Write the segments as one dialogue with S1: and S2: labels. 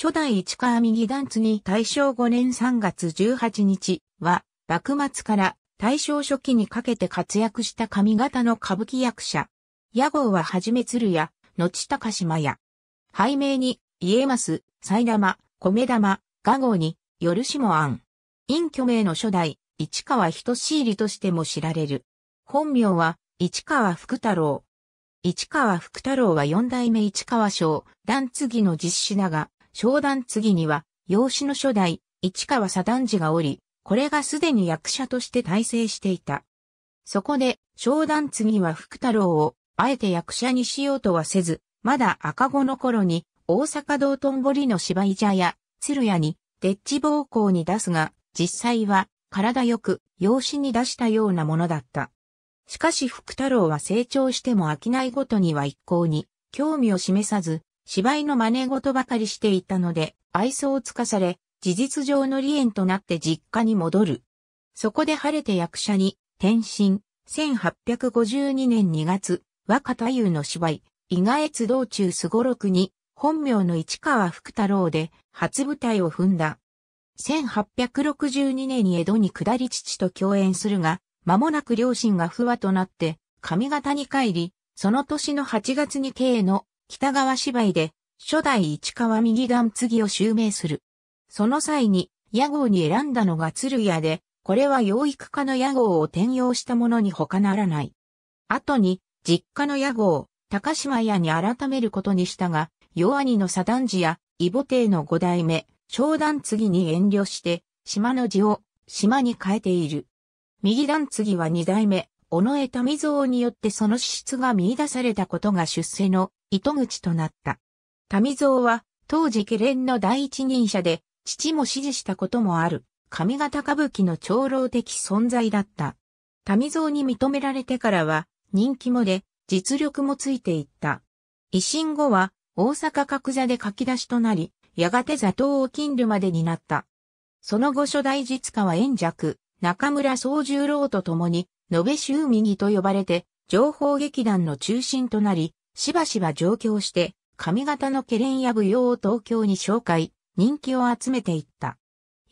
S1: 初代市川右団津に大正5年3月18日は、幕末から大正初期にかけて活躍した上方の歌舞伎役者。屋号ははじめ鶴屋、後高島屋。背名に、家ます、埼玉、米玉、画号に、よるしもあん。隠居名の初代、市川人し入りとしても知られる。本名は、市川福太郎。市川福太郎は四代目市川省、団次の実施だが、商談次には、養子の初代、市川左段次がおり、これがすでに役者として大成していた。そこで、商談次は福太郎を、あえて役者にしようとはせず、まだ赤子の頃に、大阪道頓堀の芝居茶や、鶴屋に、デッチ暴行に出すが、実際は、体よく、養子に出したようなものだった。しかし福太郎は成長しても飽きないごとには一向に、興味を示さず、芝居の真似事ばかりしていたので、愛想をつかされ、事実上の離縁となって実家に戻る。そこで晴れて役者に転身、1852年2月、若太夫の芝居、伊賀越道中すごろくに、本名の市川福太郎で、初舞台を踏んだ。1862年に江戸に下り父と共演するが、間もなく両親が不和となって、上方に帰り、その年の8月に慶の北川芝居で、初代市川右段継を襲名する。その際に、屋号に選んだのが鶴屋で、これは養育家の屋号を転用したものに他ならない。後に、実家の屋号、高島屋に改めることにしたが、弱兄の左段寺や、異母帝の五代目、長段次に遠慮して、島の字を、島に変えている。右段次は二代目、尾上民蔵によってその資質が見出されたことが出世の糸口となった。民蔵は当時下連の第一人者で、父も支持したこともある、上方歌舞伎の長老的存在だった。民蔵に認められてからは、人気もで、実力もついていった。維新後は、大阪角座で書き出しとなり、やがて座頭を金るまでになった。その後初代実家は炎尺、中村総十郎と共に、延べ州右と呼ばれて、情報劇団の中心となり、しばしば上京して、上方のケレンや舞踊を東京に紹介、人気を集めていった。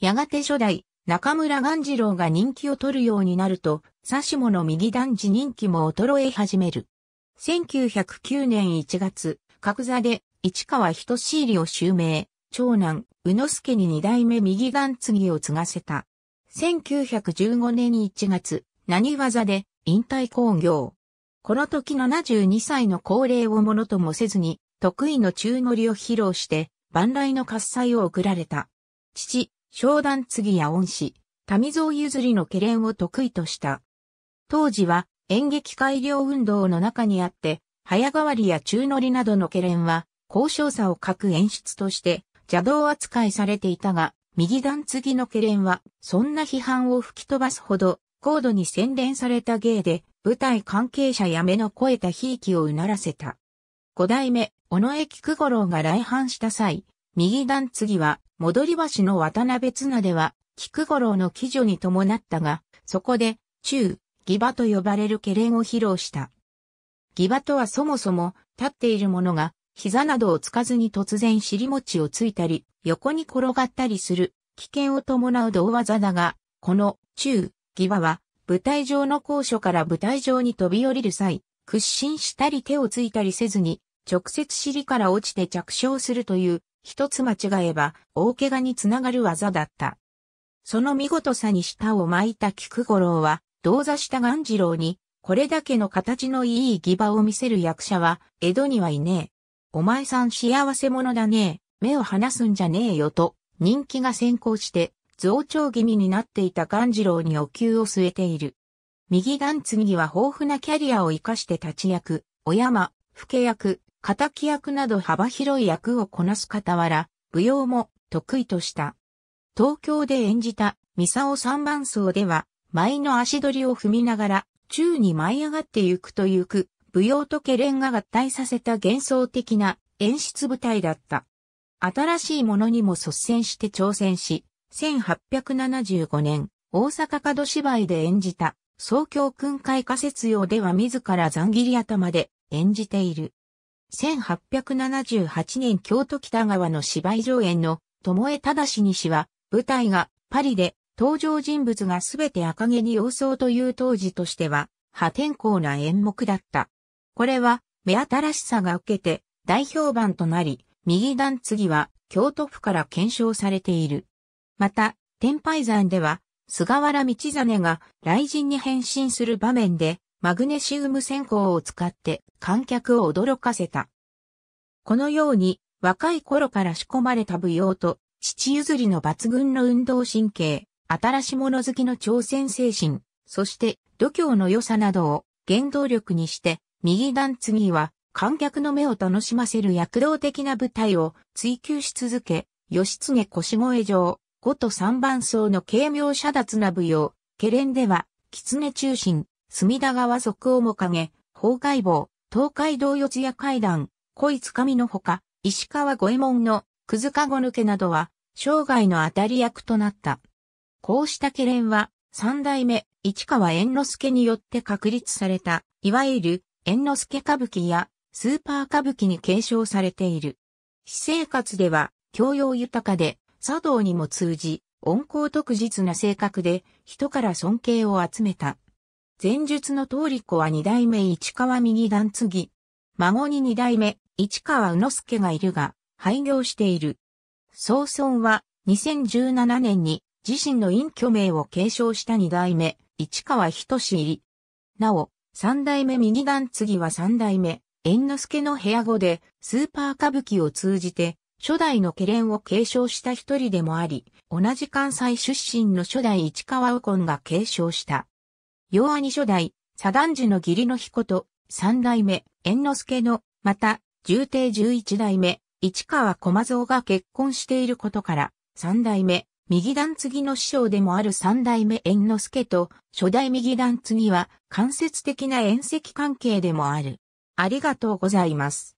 S1: やがて初代、中村元次郎が人気を取るようになると、指しもの右団児人気も衰え始める。1909年1月、角座で市川人志入を襲名、長男、宇之助に二代目右眼次ぎを継がせた。1915年1月、何技で引退工業。この時72歳の高齢をものともせずに、得意の中乗りを披露して、万来の喝采を送られた。父、商談次や恩師、民蔵譲りの懸念を得意とした。当時は演劇改良運動の中にあって、早変わりや中乗りなどの懸念は、高尚さを欠く演出として邪道扱いされていたが、右段継ぎの懸念は、そんな批判を吹き飛ばすほど高度に洗練された芸で、舞台関係者や目の肥えた悲劇をうならせた。五代目、尾上菊五郎が来藩した際、右段次は、戻り橋の渡辺綱では、菊五郎の騎女に伴ったが、そこで、中、義馬と呼ばれる懸念を披露した。義馬とはそもそも、立っている者が、膝などをつかずに突然尻餅をついたり、横に転がったりする、危険を伴う道技だが、この、中、義は、舞台上の高所から舞台上に飛び降りる際、屈伸したり手をついたりせずに、直接尻から落ちて着床するという、一つ間違えば、大怪我につながる技だった。その見事さに舌を巻いた菊五郎は、同座した鴈治郎に、これだけの形のいい義場を見せる役者は、江戸にはいねえ。お前さん幸せ者だねえ。目を離すんじゃねえよと、人気が先行して、増長気味になっていた勘次郎にお灸を据えている。右段次は豊富なキャリアを活かして立役、お山、吹け役、敵役など幅広い役をこなす傍ら、舞踊も得意とした。東京で演じた、ミサオ三番奏では、舞の足取りを踏みながら、宙に舞い上がってゆくとゆく、舞踊とケレンが合体させた幻想的な演出舞台だった。新しいものにも率先して挑戦し、1875年、大阪門芝居で演じた、総教訓会仮説用では自ら残切り頭で演じている。1878年京都北川の芝居上演の、友江忠に氏は、舞台がパリで、登場人物がすべて赤毛に様相という当時としては、破天荒な演目だった。これは、目新しさが受けて、大評判となり、右段次は、京都府から検証されている。また、天拝山では、菅原道真が雷神に変身する場面で、マグネシウム線香を使って観客を驚かせた。このように、若い頃から仕込まれた舞踊と、父譲りの抜群の運動神経、新し物好きの挑戦精神、そして度胸の良さなどを原動力にして、右段次は観客の目を楽しませる躍動的な舞台を追求し続け、義経腰越上、5と三番層の軽妙遮脱な舞踊、ケレンでは、狐中心、隅田川族面影、崩壊坊、東海道四谷階段、恋つかみのほか、石川五右衛門の、くずかご抜けなどは、生涯の当たり役となった。こうしたケレンは、三代目、市川猿之助によって確立された、いわゆる、猿之助歌舞伎や、スーパー歌舞伎に継承されている。私生活では、教養豊かで、茶道にも通じ、温厚特実な性格で、人から尊敬を集めた。前述の通り子は二代目市川右段継ぎ。孫に二代目市川宇之助がいるが、廃業している。早孫は2017年に自身の隠居名を継承した二代目市川仁入り。なお、三代目右段継ぎは三代目猿之助の部屋後でスーパー歌舞伎を通じて初代のケレンを継承した一人でもあり、同じ関西出身の初代市川右近が継承した。洋兄初代、左段寺の義理の彦と、三代目、猿之助の、また、重帝十一代目、市川駒蔵が結婚していることから、三代目、右段次の師匠でもある三代目猿之助と、初代右段次は間接的な縁石関係でもある。ありがとうございます。